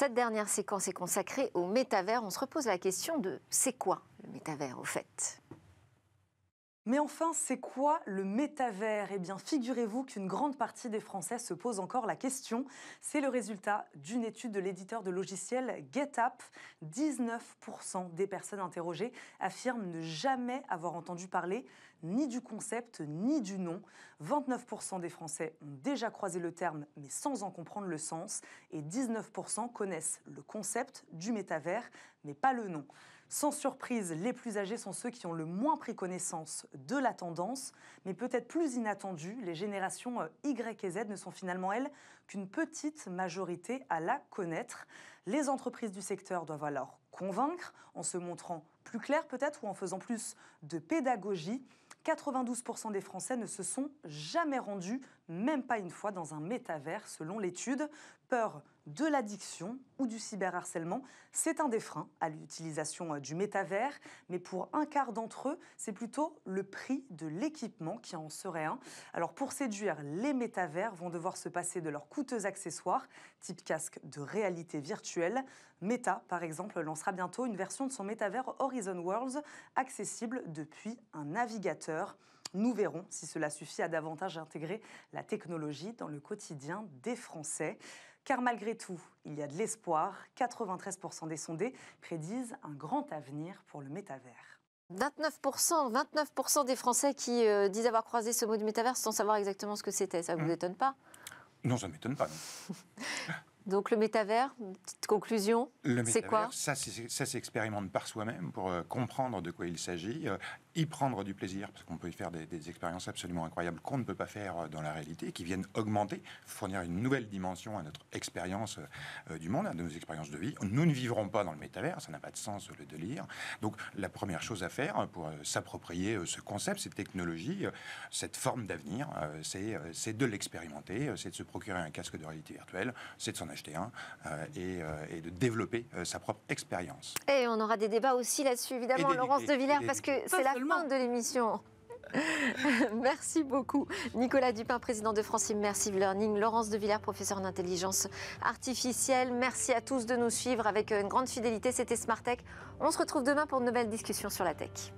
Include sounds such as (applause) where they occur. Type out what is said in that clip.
Cette dernière séquence est consacrée au métavers. On se repose la question de c'est quoi le métavers au fait mais enfin, c'est quoi le métavers Eh bien, figurez-vous qu'une grande partie des Français se pose encore la question. C'est le résultat d'une étude de l'éditeur de logiciels GetApp. 19% des personnes interrogées affirment ne jamais avoir entendu parler ni du concept ni du nom. 29% des Français ont déjà croisé le terme mais sans en comprendre le sens. Et 19% connaissent le concept du métavers mais pas le nom. Sans surprise, les plus âgés sont ceux qui ont le moins pris connaissance de la tendance, mais peut-être plus inattendu, les générations euh, Y et Z ne sont finalement, elles, qu'une petite majorité à la connaître. Les entreprises du secteur doivent alors convaincre, en se montrant plus clair peut-être ou en faisant plus de pédagogie. 92% des Français ne se sont jamais rendus, même pas une fois, dans un métavers, selon l'étude. Peur de l'addiction ou du cyberharcèlement, c'est un des freins à l'utilisation euh, du métavers, mais pour un quart d'entre eux, c'est plutôt le prix de l'équipement qui en serait un. Alors pour séduire, les métavers vont devoir se passer de leurs coûteux accessoires, type casque de réalité virtuelle. Meta, par exemple, lance sera bientôt une version de son métavers Horizon Worlds, accessible depuis un navigateur. Nous verrons si cela suffit à davantage intégrer la technologie dans le quotidien des Français. Car malgré tout, il y a de l'espoir. 93% des sondés prédisent un grand avenir pour le métavers. 29%, 29 des Français qui euh, disent avoir croisé ce mot du métavers sans savoir exactement ce que c'était. Ça ne vous hmm. étonne pas Non, ça ne m'étonne pas. Non. (laughs) Donc le métavers, petite conclusion, c'est quoi Ça, s'expérimente par soi-même pour euh, comprendre de quoi il s'agit. Euh, y prendre du plaisir, parce qu'on peut y faire des, expériences absolument incroyables qu'on ne peut pas faire euh, dans la réalité, qui viennent augmenter, fournir une nouvelle dimension à notre expérience euh, du monde, à nos expériences de vie. Nous ne vivrons pas dans le métavers, ça n'a pas de sens le délire. Donc la première chose à faire euh, pour s'approprier ce concept, cette technologie, cette forme d'avenir, c'est de l'expérimenter, c'est de se procurer un casque de réalité virtuelle, c'est de s'en acheter un et, de développer sa propre expérience. Et on aura des débats aussi là-dessus, évidemment, Laurence de Villers, parce que c'est la de l'émission. (laughs) merci beaucoup. Nicolas Dupin, président de France Immersive Learning, Laurence de Villers, professeur en intelligence artificielle. Merci à tous de nous suivre avec une grande fidélité. C'était Smart On se retrouve demain pour de nouvelles discussions sur la tech.